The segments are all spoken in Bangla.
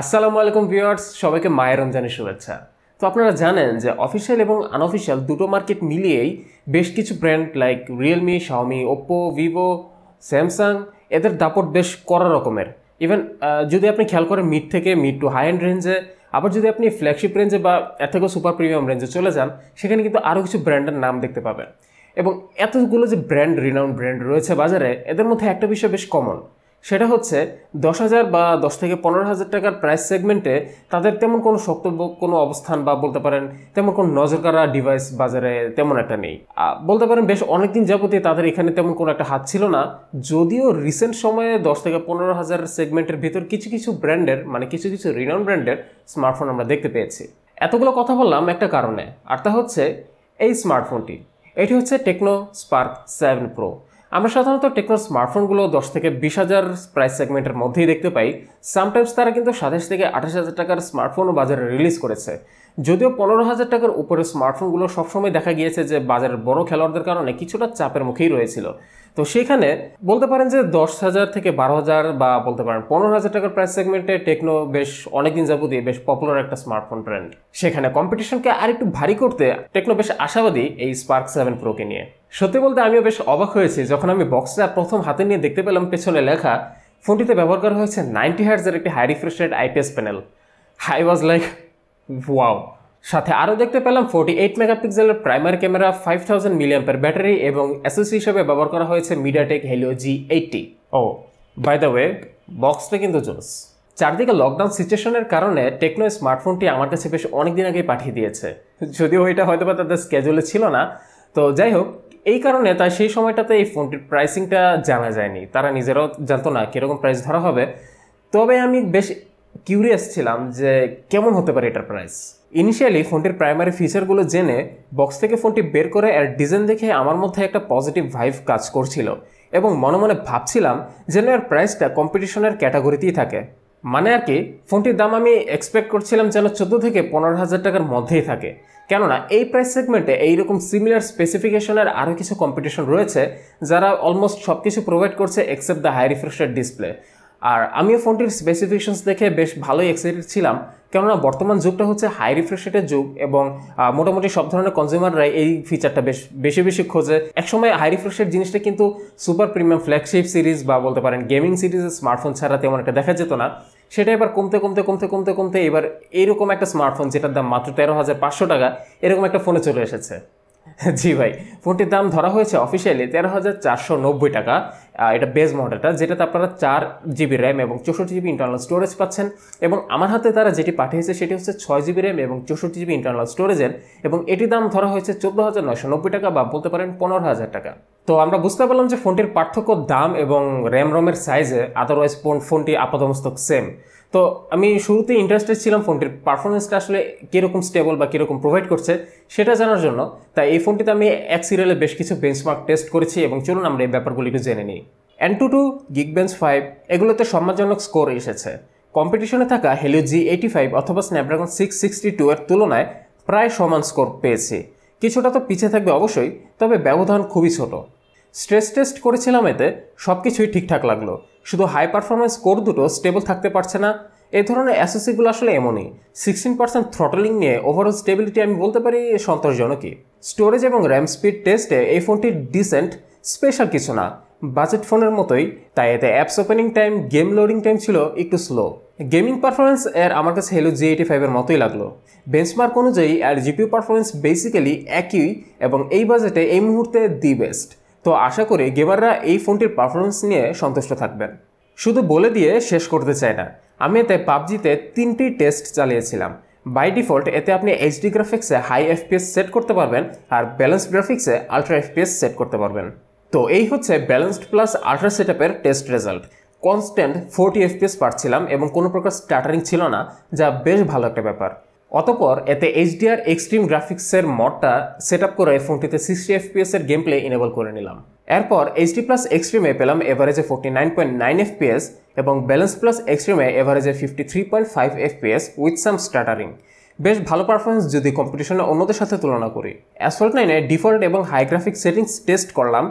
আসসালামু আলাইকুম ভিউয়ার্স সবাইকে মায়ের রমজানের শুভেচ্ছা তো আপনারা জানেন যে অফিসিয়াল এবং আনঅফিসিয়াল দুটো মার্কেট মিলিয়েই বেশ কিছু brand like Realme Xiaomi Oppo Vivo Samsung এদের দাপট বেশ কড়া রকমের ইভেন যদি আপনি খেয়াল করেন মিড থেকে মিড টু হাই এন্ড রেঞ্জে আবার যদি আপনি ফ্ল্যাগশিপ রেঞ্জে বা এর থেকেও সুপার প্রিমিয়াম রেঞ্জে চলে যান সেখানে কিন্তু আরও কিছু ব্র্যান্ডের নাম দেখতে পাবেন এবং এতগুলো যে ব্র্যান্ড রিনাউন্ড ব্র্যান্ড রয়েছে বাজারে এদের মধ্যে একটা বিষয় বেশ কমন সেটা হচ্ছে দশ হাজার বা দশ থেকে পনেরো হাজার টাকার প্রাইস সেগমেন্টে তাদের তেমন কোনো শক্ত কোনো অবস্থান বা বলতে পারেন তেমন কোনো নজরকারা ডিভাইস বাজারে তেমন একটা নেই বলতে পারেন বেশ অনেক দিন যাবতীয় তাদের এখানে তেমন কোনো একটা হাত ছিল না যদিও রিসেন্ট সময়ে দশ থেকে পনেরো হাজার সেগমেন্টের ভিতর কিছু কিছু ব্র্যান্ডের মানে কিছু কিছু রিনাউন ব্র্যান্ডের স্মার্টফোন আমরা দেখতে পেয়েছি এতগুলো কথা বললাম একটা কারণে আর তা হচ্ছে এই স্মার্টফোনটি এটি হচ্ছে টেকনো স্পার্ক সেভেন প্রো আমরা সাধারণত টেকনো স্মার্টফোনগুলো দশ থেকে বিশ হাজার প্রাইস সেগমেন্টের মধ্যেই দেখতে পাই সামটাইমস তারা কিন্তু সাতাশ থেকে আঠাশ হাজার টাকার স্মার্টফোনও বাজারে রিলিজ করেছে যদিও পনেরো হাজার টাকার উপরে স্মার্টফোনগুলো সবসময় দেখা গিয়েছে যে বাজারের বড় খেলোয়াড়দের কারণে কিছুটা চাপের মুখেই রয়েছিল তো সেখানে বলতে পারেন যে দশ হাজার থেকে বারো হাজার বা বলতে পারেন পনেরো হাজার টাকার প্রাইস সেগমেন্টে টেকনো বেশ অনেকদিন যাবতীয় বেশ পপুলার একটা স্মার্টফোন ট্রেন্ড সেখানে কম্পিটিশনকে আর একটু ভারী করতে টেকনো বেশ আশাবাদী এই স্পার্ক সেভেন প্রোকে নিয়ে সত্যি বলতে আমিও বেশ অবাক হয়েছি যখন আমি বক্সটা প্রথম হাতে নিয়ে দেখতে পেলাম পেছনে লেখা ফোনটিতে ব্যবহার করা হয়েছে নাইনটি হার্জের একটি high refresh rate IPS panel high was like wow সাথে আরও দেখতে পেলাম ফোর্টি এইট মেগাপিক্সেলের প্রাইমারি ক্যামেরা ফাইভ থাউজেন্ড মিলিয়াম্পের ব্যাটারি এবং এসএসি হিসেবে ব্যবহার করা হয়েছে মিডিয়াটেক হেলিও জি এইটটি ও বাই দ্য ওয়ে বক্সটা কিন্তু জোস চারদিকে লকডাউন সিচুয়েশনের কারণে টেকনো স্মার্টফোনটি আমার কাছে বেশ অনেক দিন আগেই পাঠিয়ে দিয়েছে যদিও এটা হয়তো বা তাদের স্কেজুলে ছিল না তো যাই হোক এই কারণে তাই সেই সময়টাতে এই ফোনটির প্রাইসিংটা জানা যায়নি তারা নিজেরাও জানতো না কীরকম প্রাইস ধরা হবে তবে আমি বেশ কিউরিয়াস ছিলাম যে কেমন হতে পারে এটার প্রাইস ইনিশিয়ালি ফোনটির প্রাইমারি ফিচারগুলো জেনে বক্স থেকে ফোনটি বের করে এর ডিজাইন দেখে আমার মধ্যে একটা পজিটিভ ভাইভ কাজ করছিল এবং মনে মনে ভাবছিলাম যেন এর প্রাইসটা কম্পিটিশনের ক্যাটাগরিতেই থাকে মানে আর কি ফোনটির দাম আমি এক্সপেক্ট করছিলাম যেন চোদ্দো থেকে পনেরো হাজার টাকার মধ্যেই থাকে কেননা এই প্রাইস সেগমেন্টে এইরকম সিমিলার স্পেসিফিকেশনের আরও কিছু কম্পিটিশন রয়েছে যারা অলমোস্ট সব কিছু প্রোভাইড করছে except the high refresher display আর আমিও ফোনটির স্পেসিফিকেশনস দেখে বেশ ভালোই এক্সাইটেড ছিলাম কেননা বর্তমান যুগটা হচ্ছে হাই রিফ্রেশেটের যুগ এবং মোটামুটি সব ধরনের কনজিউমাররাই এই ফিচারটা বেশ বেশি বেশি খোঁজে একসময় হাই রিফ্রেশের জিনিসটা কিন্তু সুপার প্রিমিয়াম ফ্ল্যাগশিপ সিরিজ বা বলতে পারেন গেমিং সিরিজের স্মার্টফোন ছাড়া তেমন একটা দেখা যেত না সেটা এবার কমতে কমতে কমতে কমতে কমতে এবার এরকম একটা স্মার্টফোন যেটার দাম মাত্র তেরো হাজার পাঁচশো টাকা এরকম একটা ফোনে চলে এসেছে জি ভাই ফোনটির দাম ধরা হয়েছে অফিসিয়ালি তেরো হাজার চারশো নব্বই টাকা এটা বেস মডেলটা যেটাতে আপনারা চার জিবি র্যাম এবং চৌষট্টি জিবি ইন্টারনাল স্টোরেজ পাচ্ছেন এবং আমার হাতে তারা যেটি পাঠিয়েছে সেটি হচ্ছে ছয় জিবি র্যাম এবং চৌষট্টি জিবি ইন্টারনাল স্টোরেজের এবং এটির দাম ধরা হয়েছে চোদ্দো হাজার নয়শো নব্বই টাকা বা বলতে পারেন পনেরো হাজার টাকা তো আমরা বুঝতে পারলাম যে ফোনটির পার্থক্য দাম এবং র্যাম রমের সাইজে আদারওয়াইজ ফোনটি আপাতমস্তক সেম তো আমি শুরুতে ইন্টারেস্টেড ছিলাম ফোনটির পারফরমেন্সটা আসলে কীরকম স্টেবল বা কীরকম প্রোভাইড করছে সেটা জানার জন্য তাই এই ফোনটিতে আমি এক সিরিয়ালে বেশ কিছু বেঞ্চমার্ক টেস্ট করেছি এবং চলুন আমরা এই ব্যাপারগুলি একটু জেনে নিই AnTuTu bench five এগুলোতে সম্মানজনক স্কোর এসেছে কম্পিটিশনে থাকা হেলিও জি এইটি ফাইভ অথবা স্ন্যাপড্রাগন সিক্স সিক্সটি টু এর তুলনায় প্রায় সমান স্কোর পেয়েছি কিছুটা তো পিছিয়ে থাকবে অবশ্যই তবে ব্যবধান খুবই ছোটো স্ট্রেস টেস্ট করেছিলাম এতে সব কিছুই ঠিকঠাক লাগলো শুধু হাই পারফরমেন্স কোর দুটো স্টেবল থাকতে পারছে না এ ধরনের অ্যাসোসিগুলো আসলে এমনই সিক্সটিন পার্সেন্ট থ্রটলিং নিয়ে ওভারঅল স্টেবিলিটি আমি বলতে পারি সন্তোষজনকই স্টোরেজ এবং র্যাম স্পিড টেস্টে এই ফোনটি ডিসেন্ট স্পেশাল কিছু না বাজেট ফোনের মতোই তাই এতে apps opening time game loading time ছিল একটু স্লো গেমিং পারফরমেন্স এর আমার কাছে হেলো জি এইটি ফাইভের মতোই লাগলো বেঞ্চমার্ক অনুযায়ী আর জিপিউ পারফরমেন্স বেসিক্যালি একই এবং এই বাজেটে এই মুহূর্তে দি বেস্ট তো আশা করি গেমাররা এই ফোনটির পারফরমেন্স নিয়ে সন্তুষ্ট থাকবেন শুধু বলে দিয়ে শেষ করতে চাই না আমি এতে পাবজিতে তিনটি টেস্ট চালিয়েছিলাম বাই ডিফল্ট এতে আপনি এইচডি গ্রাফিক্সে হাই এফপিএস সেট করতে পারবেন আর ব্যালেন্স গ্রাফিক্সে আলট্রা এফপিএস সেট করতে পারবেন তো এই হচ্ছে balanced plus ultra set test result constant forty FPS পাচ্ছিলাম এবং কোনো প্রকার স্টার্টারিং ছিল না যা বেশ ভালো একটা ব্যাপার অতপর এতে এইচডিআর এক্সট্রিম গ্রাফিক্সের মডটা সেট আপ করে ফোনটিতে সিক্সটি এফপিএস এর গেম প্লে ইনেবল করে নিলাম এরপর এইচডি প্লাস এক্সট্রিমে পেলাম এভারেজে forty nine point nine FPS এবং ব্যালেন্স প্লাস এক্সট্রিমে এভারেজে fifty three point five FPS with some stuttering বেশ ভালো পারফরমেন্স যদি কম্পিটিশনে অন্যদের সাথে তুলনা করি অ্যাসফল্ট নাইনে ডিফল্ট এবং হাই গ্রাফিক সেটিংস টেস্ট করলাম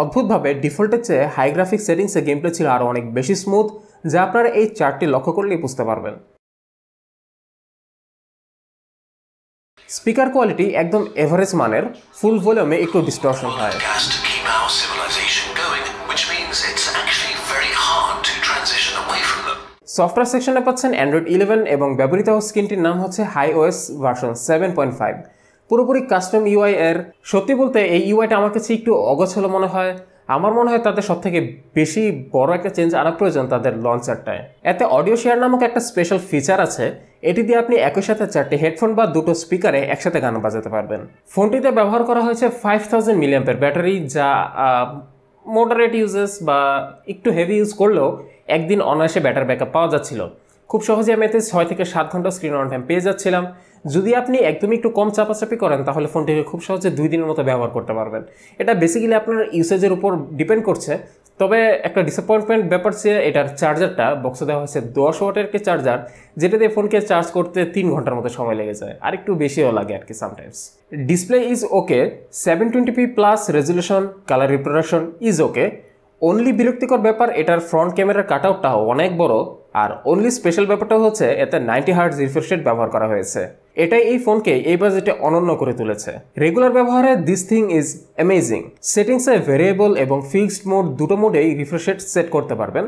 অদ্ভুতভাবে ডিফল্টের চেয়ে হাই গ্রাফিক সেটিংসে গেমপ্লে ছিল আরও অনেক বেশি স্মুথ যা আপনারা এই চারটি লক্ষ্য করলেই বুঝতে পারবেন স্পিকার কোয়ালিটি একদম এভারেজ মানের ফুল ভলিউমে একটু ডিস্টর্শন হয় সফটওয়্যার সেকশনে পাচ্ছেন অ্যান্ড্রয়েড ইলেভেন এবং ব্যবহৃত স্ক্রিনটির নাম হচ্ছে HiOS version seven point five পুরোপুরি কাস্টম ইউআই এর সত্যি বলতে এই ইউআইটা আমার কাছে একটু অগোছালো মনে হয় আমার মনে হয় তাদের সবথেকে বেশি বড় একটা চেঞ্জ আনা প্রয়োজন তাদের লঞ্চারটায় এতে অডিও শেয়ার নামক একটা স্পেশাল ফিচার আছে এটি দিয়ে আপনি একই সাথে চারটি হেডফোন বা দুটো স্পিকারে একসাথে গান বাজাতে পারবেন ফোনটিতে ব্যবহার করা হয়েছে ফাইভ থাউজেন্ড মিলিয়াম্পের ব্যাটারি যা মোডারেট ইউজেস বা একটু হেভি ইউজ করলেও একদিন অনায়াসে ব্যাটারি ব্যাকআপ পাওয়া যাচ্ছিল খুব সহজে আমি এতে ছয় থেকে সাত ঘন্টা স্ক্রিন অন টাইম পেয়ে যাচ্ছিলাম যদি আপনি একদমই একটু কম চাপাচাপি করেন তাহলে ফোনটিকে খুব সহজে দুই দিনের মতো ব্যবহার করতে পারবেন এটা বেসিক্যালি আপনার ইউসেজের উপর ডিপেন্ড করছে তবে একটা ডিসঅ্যাপয়েন্টমেন্ট ব্যাপার ছিল এটার চার্জারটা বক্সে দেওয়া হয়েছে দশ ওয়াটের কে চার্জার যেটা দিয়ে ফোনকে চার্জ করতে তিন ঘন্টার মতো সময় লেগে যায় আর একটু বেশিও লাগে আর কি sometimes display is okay seven twenty p plus resolution colour reproduction is okay only বিরক্তিকর ব্যাপার এটার ফ্রন্ট ক্যামেরার কাট আউটটা অনেক বড় আর অনলি স্পেশাল ব্যাপারটা হচ্ছে এতে নাইনটি হার্টস রিফ্রেশ রেট ব্যবহার করা হয়েছে এটাই এই ফোনকে এই বাজেটে অনন্য করে তুলেছে রেগুলার ব্যবহারে দিস থিং ইজ অ্যামেজিং সেটিংসে ভেরিয়েবল এবং ফিক্সড মোড দুটো মোডেই রিফ্রেশ রেট সেট করতে পারবেন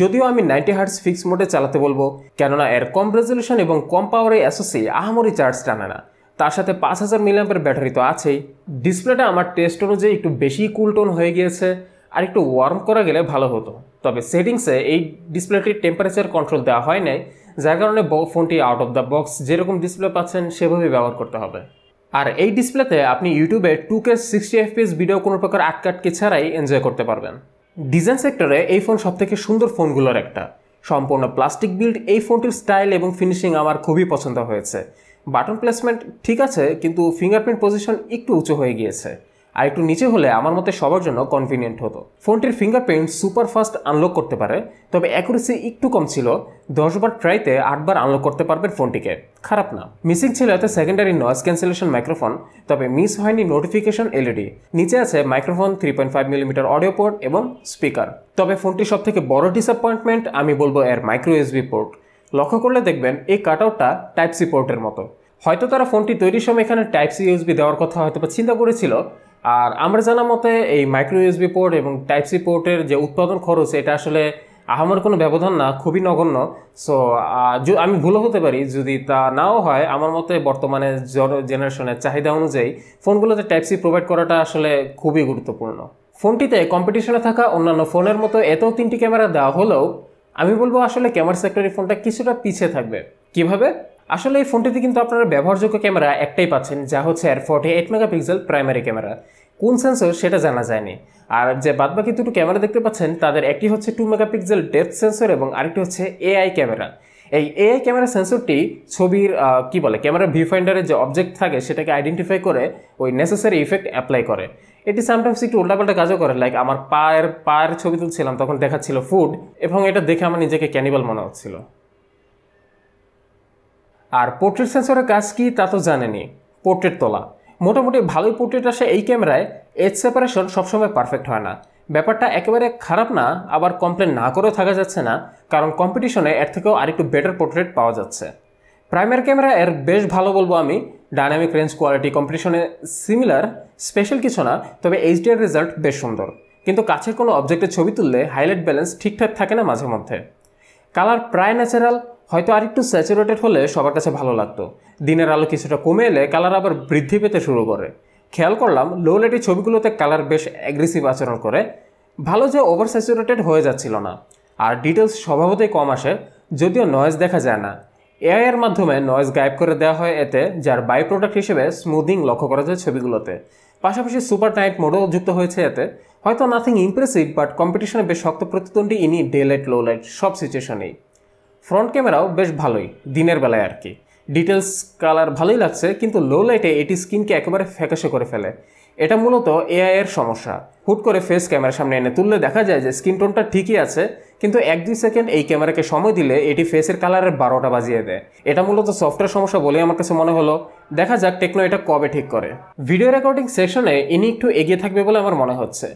যদিও আমি নাইনটি হার্টস ফিক্স মোডে চালাতে বলবো কেননা এর কম রেজলিউশন এবং কম পাওয়ারে অ্যাসোসি আহামরি চার্জ টানে না তার সাথে পাঁচ হাজার মিলিয়ামের ব্যাটারি তো আছেই ডিসপ্লেটা আমার টেস্ট অনুযায়ী একটু বেশি টোন হয়ে গিয়েছে আর একটু ওয়ার্ম করা গেলে ভালো হতো তবে সেটিংসে এই ডিসপ্লেটির টেম্পারেচার কন্ট্রোল দেওয়া হয় নাই যার কারণে ফোনটি আউট অফ দ্য বক্স যেরকম ডিসপ্লে পাচ্ছেন সেভাবেই ব্যবহার করতে হবে আর এই ডিসপ্লেতে আপনি ইউটিউবে two K sixty FPS video কোনো প্রকার আটকাটকে ছাড়াই এনজয় করতে পারবেন ডিজাইন সেক্টরে এই ফোন সবথেকে সুন্দর ফোনগুলোর একটা সম্পূর্ণ প্লাস্টিক বিল্ড এই ফোনটির স্টাইল এবং ফিনিশিং আমার খুবই পছন্দ হয়েছে বাটন প্লেসমেন্ট ঠিক আছে কিন্তু ফিঙ্গারপ্রিন্ট পজিশন একটু উঁচু হয়ে গিয়েছে আর একটু নিচে হলে আমার মতে সবার জন্য কনভিনিয়েন্ট হতো ফোনটির ফিঙ্গারপ্রিন্ট সুপার ফাস্ট আনলক করতে পারে তবে অ্যাকুরেসি একটু কম ছিল দশবার ট্রাইতে আটবার আনলক করতে পারবেন ফোনটিকে খারাপ না মিসিং ছিল এতে সেকেন্ডারি নয়েজ ক্যান্সেলেশন মাইক্রোফোন তবে মিস হয়নি নোটিফিকেশন এলইডি e নিচে আছে microphone three point five millimetre audio port এবং স্পিকার তবে ফোনটির থেকে বড় ডিসঅ্যাপয়েন্টমেন্ট আমি বলবো এর মাইক্রো এসবি পোর্ট লক্ষ্য করলে দেখবেন এই কাটআউটটা টাইপ সি পোর্টের মতো হয়তো তারা ফোনটি তৈরির সময় এখানে টাইপ সি দেওয়ার কথা হয়তো চিন্তা করেছিল আর আমরা জানা মতে এই মাইক্রো ইউএসবি পোর্ট এবং টাইপ সি পোর্টের যে উৎপাদন খরচ এটা আসলে আমার কোনো ব্যবধান না খুবই নগণ্য সো আমি ভুলও হতে পারি যদি তা নাও হয় আমার মতে বর্তমানে জেনারেশনের চাহিদা অনুযায়ী ফোনগুলোতে টাইপ সি প্রোভাইড করাটা আসলে খুবই গুরুত্বপূর্ণ ফোনটিতে কম্পিটিশনে থাকা অন্যান্য ফোনের মতো এত তিনটি ক্যামেরা দেওয়া হলেও আমি বলবো আসলে ক্যামেরা সেক্টরের ফোনটা কিছুটা পিছিয়ে থাকবে কিভাবে আসলে এই ফোনটিতে কিন্তু আপনারা ব্যবহারযোগ্য ক্যামেরা একটাই পাচ্ছেন যা হচ্ছে এর forty eight megapixel primary camera কোন সেন্সর সেটা জানা যায়নি আর যে বাদবাকি দুটো ক্যামেরা দেখতে পাচ্ছেন তাদের একটি হচ্ছে টু মেগাপিক্সেল ডেপথ সেন্সর এবং আরেকটি হচ্ছে এআই ক্যামেরা এই এআই ক্যামেরা সেন্সরটি ছবির কি বলে ক্যামেরা ভিউ ফাইন্ডারে যে অবজেক্ট থাকে সেটাকে আইডেন্টিফাই করে ওই নেসেসারি ইফেক্ট অ্যাপ্লাই করে এটি সামটাইমস একটু উল্টাপাল্টা কাজও করে লাইক আমার পায়ের পায়ের ছবি তুলছিলাম তখন দেখাচ্ছিল ফুড এবং এটা দেখে আমার নিজেকে ক্যানিবাল মনে হচ্ছিল আর পোর্ট্রেট সেন্সরের কাজ কি তা তো জানেনি পোর্ট্রেট তোলা মোটামুটি ভালোই পোর্ট্রেট আসে এই ক্যামেরায় এজ সেপারেশন সবসময় পারফেক্ট হয় না ব্যাপারটা একেবারে খারাপ না আবার কমপ্লেন না করেও থাকা যাচ্ছে না কারণ কম্পিটিশনে এর থেকেও আরেকটু বেটার পোর্ট্রেট পাওয়া যাচ্ছে প্রাইমের ক্যামেরা এর বেশ ভালো বলবো আমি ডায়নামিক রেঞ্জ কোয়ালিটি কম্পিটিশনে সিমিলার স্পেশাল কিছু না তবে এইচডিআর রেজাল্ট বেশ সুন্দর কিন্তু কাছের কোনো অবজেক্টের ছবি তুললে হাইলাইট ব্যালেন্স ঠিকঠাক থাকে না মাঝে মধ্যে কালার প্রায় ন্যাচারাল হয়তো আর একটু স্যাচুরেটেড হলে সবার কাছে ভালো লাগতো দিনের আলো কিছুটা কমে এলে কালার আবার বৃদ্ধি পেতে শুরু করে খেয়াল করলাম লো লাইটের ছবিগুলোতে কালার বেশ অ্যাগ্রেসিভ আচরণ করে ভালো যে ওভার স্যাচুরেটেড হয়ে যাচ্ছিল না আর ডিটেলস স্বভাবতই কম আসে যদিও নয়েজ দেখা যায় না এআইয়ের মাধ্যমে নয়েজ গায়েব করে দেওয়া হয় এতে যার বাই প্রোডাক্ট হিসেবে স্মুদিং লক্ষ্য করা যায় ছবিগুলোতে পাশাপাশি সুপার নাইট মোডও যুক্ত হয়েছে এতে হয়তো নাথিং ইমপ্রেসিভ বাট কম্পিটিশনে বেশ শক্ত প্রতিদ্বন্দ্বী ইনি ডে লাইট লো লাইট সব সিচুয়েশনেই ফ্রন্ট ক্যামেরাও বেশ ভালোই দিনের বেলায় আর কি ডিটেলস কালার ভালোই লাগছে কিন্তু লো লাইটে এটি স্কিনকে একেবারে ফ্যাকাশে করে ফেলে এটা মূলত এআই এর সমস্যা হুট করে ফেস ক্যামেরার সামনে এনে তুললে দেখা যায় যে স্কিন টোনটা ঠিকই আছে কিন্তু এক দুই সেকেন্ড এই ক্যামেরাকে সময় দিলে এটি ফেসের কালারের বারোটা বাজিয়ে দেয় এটা মূলত সফটওয়্যার সমস্যা বলেই আমার কাছে মনে হলো দেখা যাক টেকনো এটা কবে ঠিক করে ভিডিও রেকর্ডিং সেশনে ইনি একটু এগিয়ে থাকবে বলে আমার মনে হচ্ছে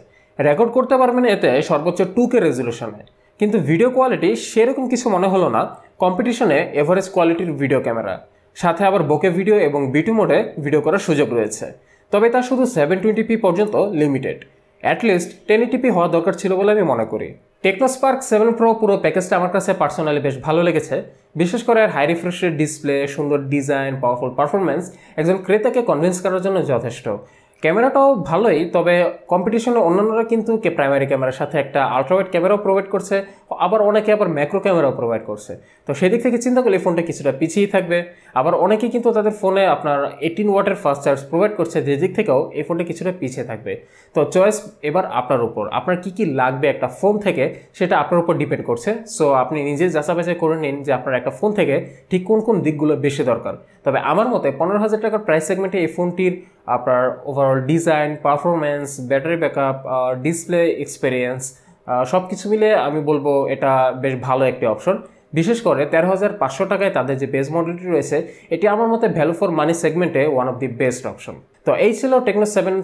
রেকর্ড করতে পারবেন এতে সর্বোচ্চ টু কে রেজলিউশনে কিন্তু ভিডিও কোয়ালিটি সেরকম কিছু মনে হলো না কম্পিটিশনে এভারেজ কোয়ালিটির ভিডিও ক্যামেরা সাথে আবার বোকে ভিডিও এবং বিটু মোডে ভিডিও করার সুযোগ রয়েছে তবে তা শুধু সেভেন টোয়েন্টিপি পর্যন্ত লিমিটেড অ্যাটলিস্ট টেন ইটিপি হওয়া দরকার ছিল বলে আমি মনে করি টেকনোস্পার্ক সেভেন প্রো পুরো প্যাকেজটা আমার কাছে পার্সোনালি বেশ ভালো লেগেছে বিশেষ করে হাই রিফ্রেশের ডিসপ্লে সুন্দর ডিজাইন পাওয়ারফুল পারফরমেন্স একজন ক্রেতাকে কনভিন্স করার জন্য যথেষ্ট ক্যামেরাটাও ভালোই তবে কম্পিটিশনে অন্যান্যরা কিন্তু প্রাইমারি ক্যামেরার সাথে একটা আলট্রাওয়াইড ক্যামেরাও প্রোভাইড করছে আবার অনেকে আবার ম্যাক্রো ক্যামেরাও প্রোভাইড করছে তো সেদিক থেকে চিন্তা করলে ফোনটা কিছুটা পিছিয়ে থাকবে আবার অনেকে কিন্তু তাদের ফোনে আপনার এইটিন ওয়াটের ফাস্ট চার্জ প্রোভাইড করছে যে দিক থেকেও এই ফোনটা কিছুটা পিছিয়ে থাকবে তো চয়েস এবার আপনার উপর আপনার কি কি লাগবে একটা ফোন থেকে সেটা আপনার উপর ডিপেন্ড করছে সো আপনি নিজে যাচাবাচা করে নিন যে আপনার একটা ফোন থেকে ঠিক কোন কোন দিকগুলো বেশি দরকার তবে আমার মতে পনেরো হাজার টাকার প্রাইস সেগমেন্টে এই ফোনটির আপনার overall design performance battery backup display experience সব কিছু মিলে আমি বলবো এটা বেশ ভালো একটি অপশন বিশেষ করে তেরো হাজার পাঁচশো টাকায় তাদের যে বেস মডেলটি রয়েছে এটি আমার মতে ভ্যালু ফর মানি সেগমেন্টে one of the best option তো এই ছিল টেকনো সেভেন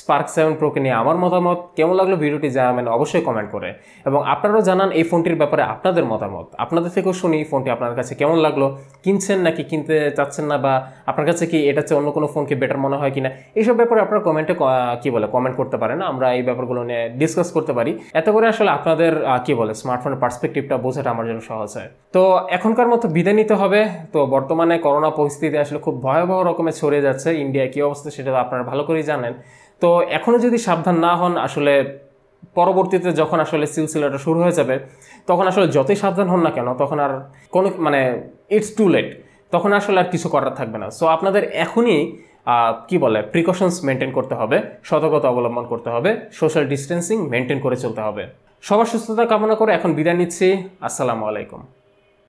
স্পার্ক সেভেন প্রোকে নিয়ে আমার মতামত কেমন লাগলো ভিডিওটি জানাবেন অবশ্যই কমেন্ট করে এবং আপনারাও জানান এই ফোনটির ব্যাপারে আপনাদের মতামত আপনাদের থেকেও শুনি ফোনটি আপনার কাছে কেমন লাগলো কিনছেন নাকি কিনতে চাচ্ছেন না বা আপনার কাছে কি এটা চেয়ে অন্য কোনো ফোনকে বেটার মনে হয় কিনা এইসব ব্যাপারে আপনারা কমেন্টে কি বলে কমেন্ট করতে পারেন আমরা এই ব্যাপারগুলো নিয়ে ডিসকাস করতে পারি এত করে আসলে আপনাদের কি বলে স্মার্টফোনের পার্সপেক্টিভটা বোঝাটা আমার জন্য সহজ হয় তো এখনকার মতো বিদায় নিতে হবে তো বর্তমানে করোনা পরিস্থিতি আসলে খুব ভয়াবহ রকমের ছড়িয়ে যাচ্ছে ইন্ডিয়ায় কী অবস্থা সেটা আপনারা ভালো করেই জানেন তো এখনও যদি সাবধান না হন আসলে পরবর্তীতে যখন আসলে সিলসিলাটা শুরু হয়ে যাবে তখন আসলে যতই সাবধান হন না কেন তখন আর কোনো মানে ইটস টু লেট তখন আসলে আর কিছু করার থাকবে না সো আপনাদের এখনই কি বলে প্রিকশনস মেনটেন করতে হবে সতর্কতা অবলম্বন করতে হবে সোশ্যাল ডিস্টেন্সিং মেনটেন করে চলতে হবে সবার সুস্থতা কামনা করে এখন বিদায় নিচ্ছি আসসালামু আলাইকুম